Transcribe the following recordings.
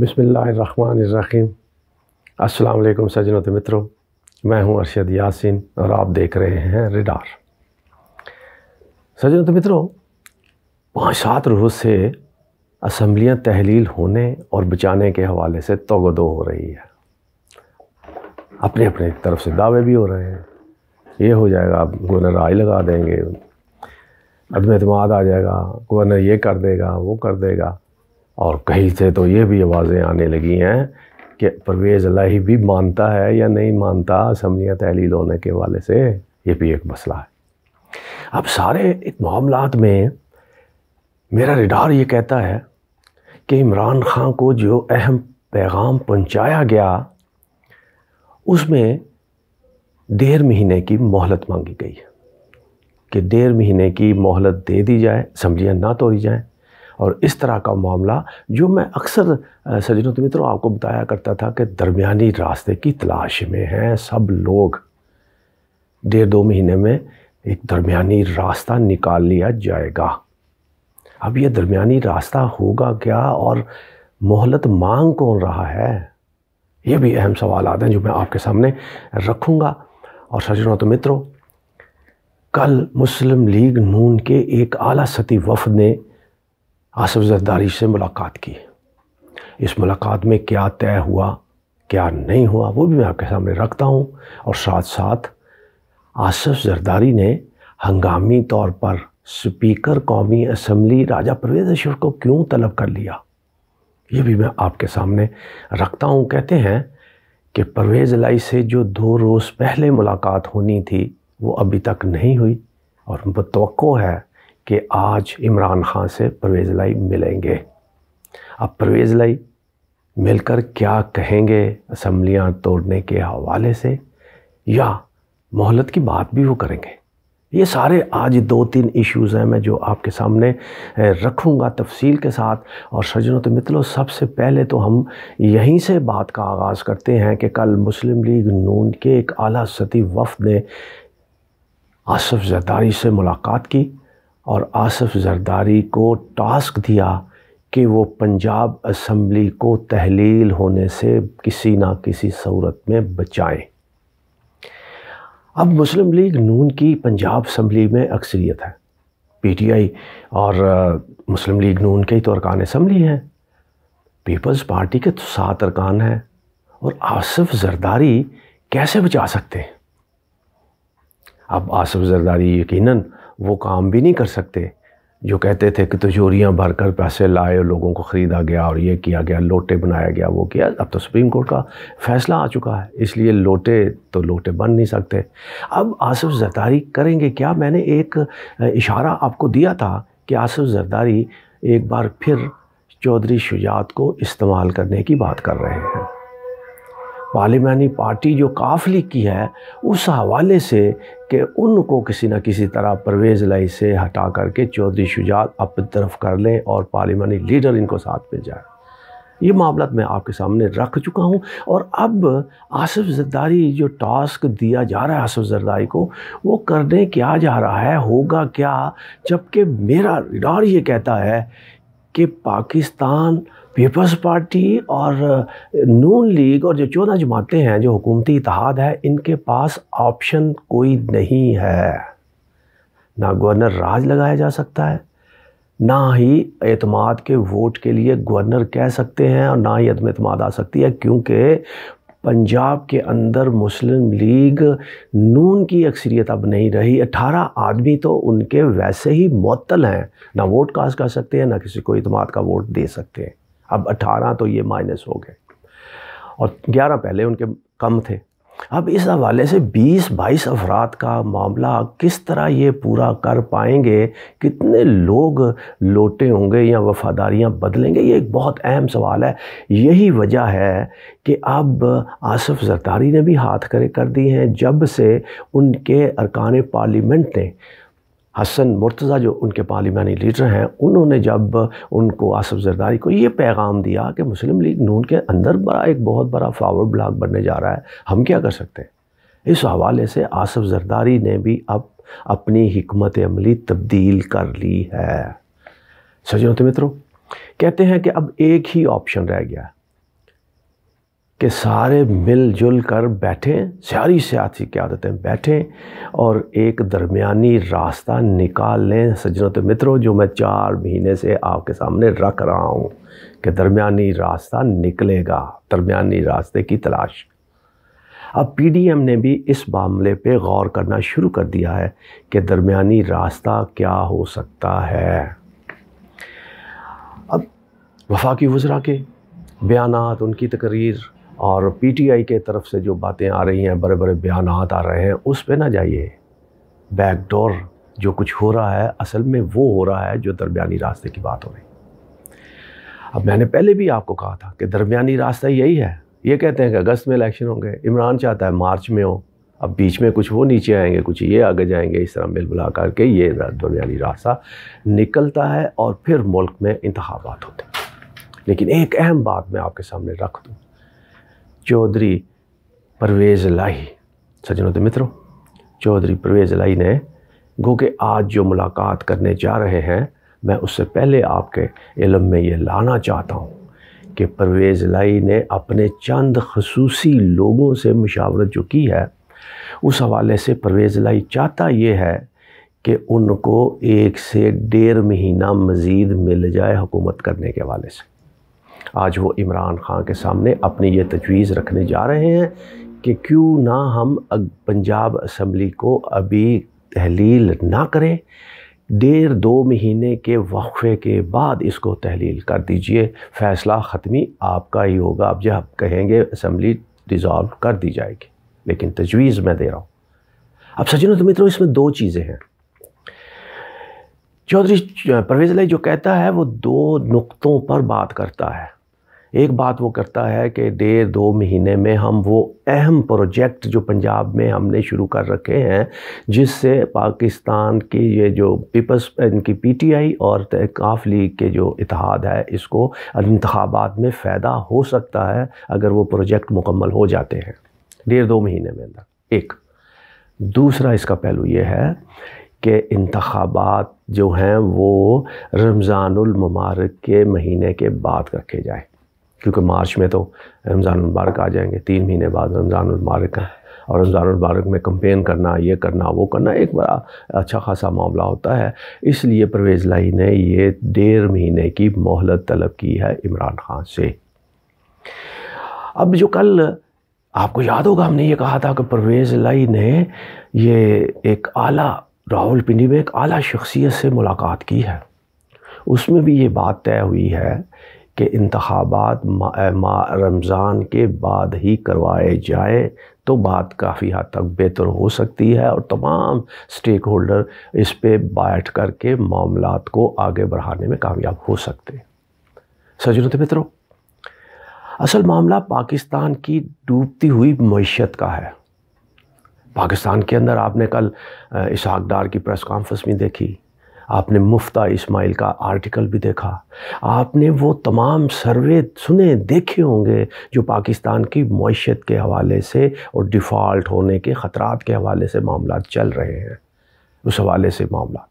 बसमीम अस्सलाम सजनत मित्रों मैं हूं अरशद यासिन और आप देख रहे हैं रिडार सजनत मित्रों पाँच सात रोज़ से असम्बलियाँ तहलील होने और बचाने के हवाले से तोगदो हो रही है अपने अपने तरफ से दावे भी हो रहे हैं ये हो जाएगा आप गवर्नर राय लगा देंगे अदम अतमाद आ जाएगा गवर्नर ये कर देगा वो कर देगा और कहीं से तो ये भी आवाज़ें आने लगी हैं कि परवेज़ अलाही भी मानता है या नहीं मानता असम्बलियाँ तहलील होने के वाले से ये भी एक मसला है अब सारे इन मामला में मेरा रिडार ये कहता है कि इमरान खान को जो अहम पैगाम पहुंचाया गया उसमें डेढ़ महीने की मोहलत मांगी गई है कि डेढ़ महीने की मोहलत दे दी जाए समझिया ना तोड़ी जाएँ और इस तरह का मामला जो मैं अक्सर सज्जनों तो मित्रों आपको बताया करता था कि दरमियानी रास्ते की तलाश में हैं सब लोग डेढ़ दो महीने में एक दरमियानी रास्ता निकाल लिया जाएगा अब यह दरमियानी रास्ता होगा क्या और मोहलत मांग कौन रहा है ये भी अहम सवाल आते हैं जो मैं आपके सामने रखूँगा और सजनों तो मित्रों कल मुस्लिम लीग नून के एक आला सती वफद ने आसफ जरदारी से मुलाकात की इस मुलाकात में क्या तय हुआ क्या नहीं हुआ वो भी मैं आपके सामने रखता हूँ और साथ साथ आसफ जरदारी ने हंगामी तौर पर स्पीकर कौमी असम्बली राजा परवेज अशरफ को क्यों तलब कर लिया ये भी मैं आपके सामने रखता हूँ कहते हैं कि परवेज़ लाई से जो दो रोज़ पहले मुलाकात होनी थी वो अभी तक नहीं हुई और तो है कि आज इमरान खान से परवेज़ लाई मिलेंगे अब परवेज़ लाई मिलकर क्या कहेंगे असम्बलियाँ तोड़ने के हवाले से या मोहलत की बात भी वो करेंगे ये सारे आज दो तीन इश्यूज़ हैं मैं जो आपके सामने रखूँगा तफसील के साथ और सजनों तो मित्रों सबसे पहले तो हम यहीं से बात का आगाज़ करते हैं कि कल मुस्लिम लीग नून के एक अली सती वफद ने आसफ़ जदारी से मुलाकात की और आसफ़ जरदारी को टास्क दिया कि वो पंजाब असम्बली को तहलील होने से किसी ना किसी सूरत में बचाएं अब मुस्लिम लीग नून की पंजाब असम्बली में अक्सरियत है पीटीआई और मुस्लिम लीग नून के ही तो अरकान असम्बली हैं पीपल्स पार्टी के तो सात अरकान हैं और आसफ़ जरदारी कैसे बचा सकते हैं अब आसफ़ जरदारी यकीनन वो काम भी नहीं कर सकते जो कहते थे कि तिजोरियाँ भर कर पैसे लाए और लोगों को ख़रीदा गया और ये किया गया लोटे बनाया गया वो किया अब तो सुप्रीम कोर्ट का फैसला आ चुका है इसलिए लोटे तो लोटे बन नहीं सकते अब आसफ़ जरदारी करेंगे क्या मैंने एक इशारा आपको दिया था कि आसफ़ जरदारी एक बार फिर चौधरी शुजात को इस्तेमाल करने की बात कर रहे हैं पार्लियामानी पार्टी जो काफली की है उस हवाले से कि उनको किसी न किसी तरह परवेज़ लाई से हटा करके चौधरी शुजात अपनी तरफ कर लें और पार्लिमानी लीडर इनको साथ में जाए ये मामला मैं आपके सामने रख चुका हूँ और अब आसफ़ जरदारी जो टास्क दिया जा रहा है आसफ़ जरदारी को वो करने क्या जा रहा है होगा क्या जबकि मेरा रिडार ये कहता है कि पाकिस्तान पीपल्स पार्टी और नून लीग और जो चौदह जमातें हैं जो हुकूमती इतिहाद है इनके पास ऑप्शन कोई नहीं है ना गवर्नर राज लगाया जा सकता है ना ही अतमाद के वोट के लिए गवर्नर कह सकते हैं और ना ही अदम अतमाद आ सकती है क्योंकि पंजाब के अंदर मुस्लिम लीग नून की अक्सरियत अब नहीं रही अठारह आदमी तो उनके वैसे ही मअतल हैं ना वोट कास्ट कर सकते हैं ना किसी को इतमाद का वोट दे सकते हैं अब 18 तो ये माइनस हो गए और 11 पहले उनके कम थे अब इस हवाले से 20-22 अफराद का मामला किस तरह ये पूरा कर पाएंगे कितने लोग लोटे होंगे या वफादारियां बदलेंगे ये एक बहुत अहम सवाल है यही वजह है कि अब आसफ जरदारी ने भी हाथ खड़े कर दिए हैं जब से उनके अरकान पार्लियामेंट ने हसन मुर्तज़ा जो उनके पार्लिमानी लीडर हैं उन्होंने जब उनको आसफ जरदारी को ये पैगाम दिया कि मुस्लिम लीग नून के अंदर बड़ा एक बहुत बड़ा फावर्ड ब्लाक बनने जा रहा है हम क्या कर सकते हैं इस हवाले से आसफ जरदारी ने भी अब अपनी हमत अमली तब्दील कर ली है सजनते मित्रों कहते हैं कि अब एक ही ऑप्शन रह गया कि सारे मिलजुल कर बैठें सारी सियासी क्यादतें बैठें और एक दरमियानी रास्ता निकाल लें सज्जनों तो मित्रों जो मैं चार महीने से आपके सामने रख रहा हूँ कि दरमियानी रास्ता निकलेगा दरमियानी रास्ते की तलाश अब पीडीएम ने भी इस मामले पे गौर करना शुरू कर दिया है कि दरमियानी रास्ता क्या हो सकता है अब वफाकी वज्रा के बयान उनकी तकरीर और पीटीआई के तरफ से जो बातें आ रही हैं बड़े बड़े बयान आ रहे हैं उस पर ना जाइए बैकडोर जो कुछ हो रहा है असल में वो हो रहा है जो दरमियानी रास्ते की बात हो रही अब मैंने पहले भी आपको कहा था कि दरमियानी रास्ता यही है ये कहते हैं कि अगस्त में इलेक्शन होंगे इमरान चाहता है मार्च में हो अब बीच में कुछ वो नीचे आएंगे कुछ ये आगे जाएंगे इस तरह मिल बुला करके ये दरमियानी रास्ता निकलता है और फिर मुल्क में इंतबात होते हैं लेकिन एक अहम बात मैं आपके सामने रख दूँ चौधरी परवेज़ लाही सज्जनों के मित्रों चौधरी परवेज़ लाही ने गो के आज जो मुलाकात करने जा रहे हैं मैं उससे पहले आपके इलम में ये लाना चाहता हूँ कि परवेज़ लाई ने अपने चंद खसूसी लोगों से मुशावरत जो की है उस हवाले से परवेज़ लाई चाहता ये है कि उनको एक से डेढ़ महीना मज़ीद मिल जाए हुकूमत करने के हवाले से आज वो इमरान खान के सामने अपनी ये तजवीज़ रखने जा रहे हैं कि क्यों ना हम पंजाब असम्बली को अभी तहलील ना करें डेढ़ दो महीने के वक्फे के बाद इसको तहलील कर दीजिए फ़ैसला ख़त्मी आपका ही होगा आप जब कहेंगे असम्बली डिज़ोल्व कर दी जाएगी लेकिन तजवीज़ मैं दे रहा हूँ अब सचिन तो मित्रों इसमें दो चीज़ें हैं चौधरी परवेज अली जो कहता है वो दो नुक्तों पर बात करता है एक बात वो करता है कि डेढ़ दो महीने में हम वो अहम प्रोजेक्ट जो पंजाब में हमने शुरू कर रखे हैं जिससे पाकिस्तान की ये जो पीपल्स इनकी पीटीआई और काफ लीग के जो इतिहाद है इसको इंतबात में फ़ायदा हो सकता है अगर वो प्रोजेक्ट मुकम्मल हो जाते हैं डेढ़ दो महीने में अंदर एक दूसरा इसका पहलू ये है के इंतबात जो हैं वो रमज़ानमारक के महीने के बाद रखे जाए क्योंकि मार्च में तो रमज़ानमारक आ जाएंगे तीन महीने बाद रमज़ानमारक हैं और रमज़ानमारक में कम्पेन करना ये करना वो करना एक बड़ा अच्छा खासा मामला होता है इसलिए परवेज़ लाई ने ये डेढ़ महीने की मोहलत तलब की है इमरान खान से अब जो कल आपको याद होगा हमने ये कहा था कि परवेज़ लाई ने ये एक आला राहुल पिंडी में एक आला शख्सियत से मुलाकात की है उसमें भी ये बात तय हुई है कि इंतबात रमज़ान के बाद ही करवाए जाएँ तो बात काफ़ी हद तक बेहतर हो सकती है और तमाम स्टेक होल्डर इस पर बैठ कर के मामला को आगे बढ़ाने में कामयाब हो सकते हैं सजनत मित्रों असल मामला पाकिस्तान की डूबती हुई मीशत का है पाकिस्तान के अंदर आपने कल इसहाकदार की प्रेस कॉन्फ्रेंस भी देखी आपने मुफ्ता इस्माइल का आर्टिकल भी देखा आपने वो तमाम सर्वे सुने देखे होंगे जो पाकिस्तान की मीशत के हवाले से और डिफ़ॉल्ट होने के ख़तरात के हवाले से मामला चल रहे हैं उस हवाले से मामला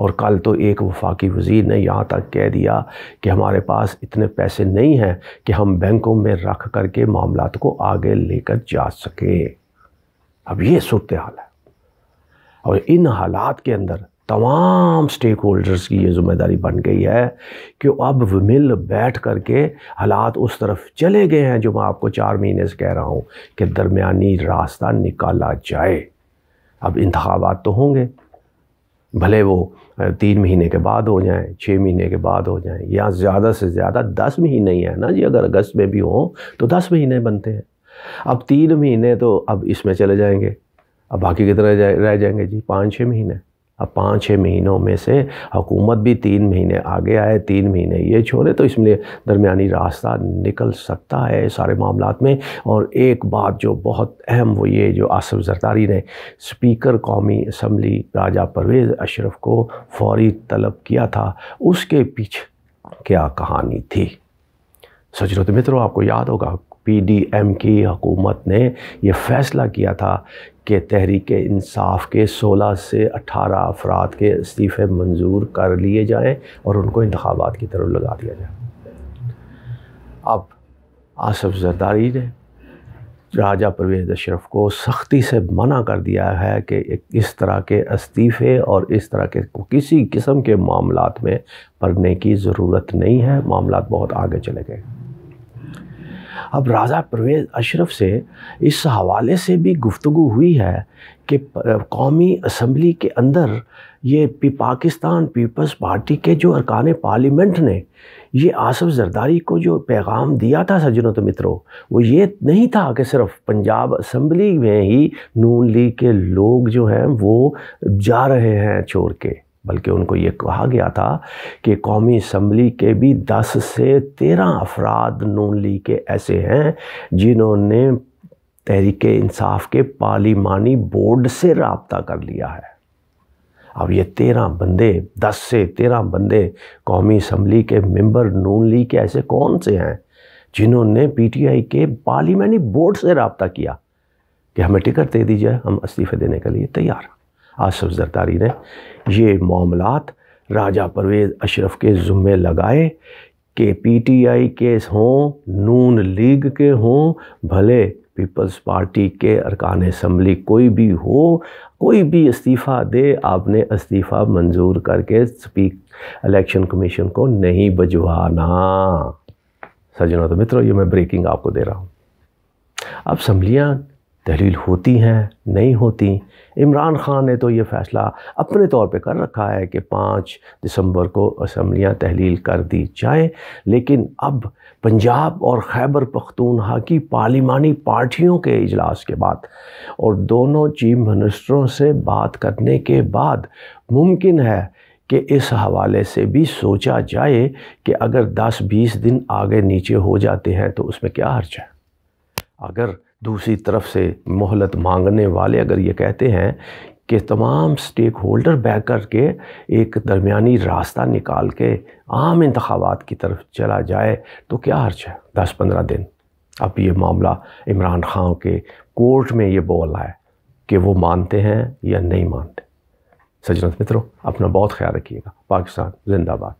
और कल तो एक वफाकी वजीर ने यहाँ तक कह दिया कि हमारे पास इतने पैसे नहीं हैं कि हम बैंकों में रख करके मामला को आगे लेकर जा सकें अब ये सूरत हाल है और इन हालात के अंदर तमाम स्टेक होल्डर्स की ये जिम्मेदारी बन गई है कि अब मिल बैठ कर के हालात उस तरफ चले गए हैं जो मैं आपको चार महीने से कह रहा हूँ कि दरमियानी रास्ता निकाला जाए अब इंतबात तो होंगे भले वो तीन महीने के बाद हो जाएं छः महीने के बाद हो जाएं या ज़्यादा से ज़्यादा दस महीने ही है ना जी अगर अगस्त में भी हों तो दस महीने बनते हैं अब तीन महीने तो अब इसमें चले जाएंगे अब बाकी कितने जाए, रह जाएंगे जी पाँच छः महीने अब पाँच छः महीनों में से हुकूमत भी तीन महीने आगे आए तीन महीने ये छोड़े तो इसमें दरमिया रास्ता निकल सकता है सारे मामला में और एक बात जो बहुत अहम वो ये जो आसफ जरदारी ने स्पीकर कौमी असम्बली राजा परवेज़ अशरफ को फौरी तलब किया था उसके पीछे क्या कहानी थी सचरत तो मित्रों आपको याद होगा पीडीएम की हुकूमत ने यह फ़ैसला किया था कि तहरीक इंसाफ के 16 से 18 अफराद के इस्तीफ़े मंजूर कर लिए जाएँ और उनको इंतबात की तरफ लगा दिया जाए अब आसफ जरदारी ने राजा परवेज अशरफ को सख्ती से मना कर दिया है कि इस तरह के इस्तीफ़े और इस तरह के किसी किस्म के मामला में पढ़ने की ज़रूरत नहीं है मामला बहुत आगे चले गए अब राजा परवेज अशरफ से इस हवाले से भी गुफ्तु हुई है कि कौमी असम्बली के अंदर ये पी पाकिस्तान पीपल्स पार्टी के जो अरकान पार्लियामेंट ने ये आसफ जरदारी को जो पैगाम दिया था सज्जनों तो मित्रों वो ये नहीं था कि सिर्फ पंजाब असम्बली में ही नून लीग के लोग जो हैं वो जा रहे हैं छोड़ के बल्कि उनको ये कहा गया था कि कौमी असम्बली के भी दस से तेरह अफराद नून ली के ऐसे हैं जिन्होंने तहरीक इंसाफ के पार्लिमानी बोर्ड से रबता कर लिया है अब ये तेरह बंदे दस से तेरह बंदे कौमी असम्बली के मेंबर नून ली के ऐसे कौन से हैं जिन्होंने पीटीआई के पार्लिमानी बोर्ड से रबता किया कि हमें टिकट दे दीजिए हम इस्तीफ़े देने के लिए तैयार हैं आसफ जरदारी ने ये मामलात राजा परवेज़ अशरफ के ज़ुम्मे लगाए कि पीटीआई के हों नून लीग के हों भले पीपल्स पार्टी के अरकान इसम्बली कोई भी हो कोई भी इस्तीफ़ा दे आपने इस्तीफ़ा मंजूर करके स्पीक इलेक्शन कमीशन को नहीं बजवाना सजनों तो मित्रों ये मैं ब्रेकिंग आपको दे रहा हूँ अब असम्बलियाँ तहलील होती हैं नहीं होती इमरान ख़ान ने तो ये फ़ैसला अपने तौर पे कर रखा है कि पाँच दिसंबर को असम्बलियाँ तहलील कर दी जाए लेकिन अब पंजाब और खैबर पख्तूनहा की पार्लिमानी पार्टियों के इजलास के बाद और दोनों चीफ मिनिस्टरों से बात करने के बाद मुमकिन है कि इस हवाले से भी सोचा जाए कि अगर 10-20 दिन आगे नीचे हो जाते हैं तो उसमें क्या हर्च है अगर दूसरी तरफ से मोहलत मांगने वाले अगर ये कहते हैं कि तमाम स्टेक होल्डर बैक करके एक दरमियानी रास्ता निकाल के आम इंतबात की तरफ चला जाए तो क्या हर्च है दस पंद्रह दिन अब ये मामला इमरान खान के कोर्ट में ये बोल है कि वो मानते हैं या नहीं मानते सजनत मित्रों अपना बहुत ख्याल रखिएगा पाकिस्तान जिंदाबाद